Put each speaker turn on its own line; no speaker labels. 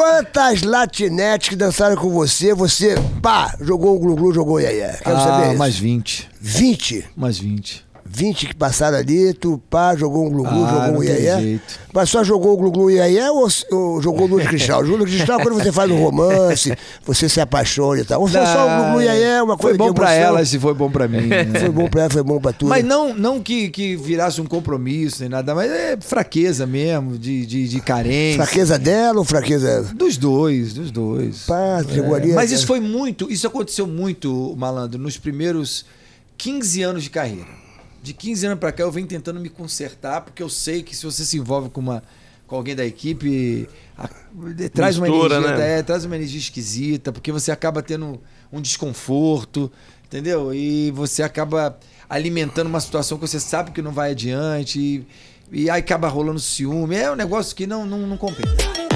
Quantas latinetes que dançaram com você, você, pá, jogou o glu-glu, jogou o ié Quero ah, saber isso. mais 20. 20? Mais 20. 20 que passaram ali, tu pá, jogou um glu ah, jogou um iaié. Mas só jogou o glu-glu iaié ou, ou jogou Luz Cristal? Luz Cristal, quando você faz um romance, você se apaixona e tal. Ou foi só o glu-glu iaié, uma coisa Foi bom pra ela se foi bom pra mim. Né? Foi bom pra ela, foi bom pra tudo. Mas
não, não que, que virasse um compromisso nem nada, mas é fraqueza mesmo, de, de, de carência.
Fraqueza dela ou fraqueza... Dos dois, dos dois. Pá, é. ali, mas isso é.
foi muito, isso aconteceu muito, Malandro, nos primeiros 15 anos de carreira de 15 anos para cá eu venho tentando me consertar, porque eu sei que se você se envolve com uma com alguém da equipe, a, traz Mistura, uma energia, né? é, traz uma energia esquisita, porque você acaba tendo um desconforto, entendeu? E você acaba alimentando uma situação que você sabe que não vai adiante e, e aí acaba rolando ciúme. É um negócio que não não, não compensa.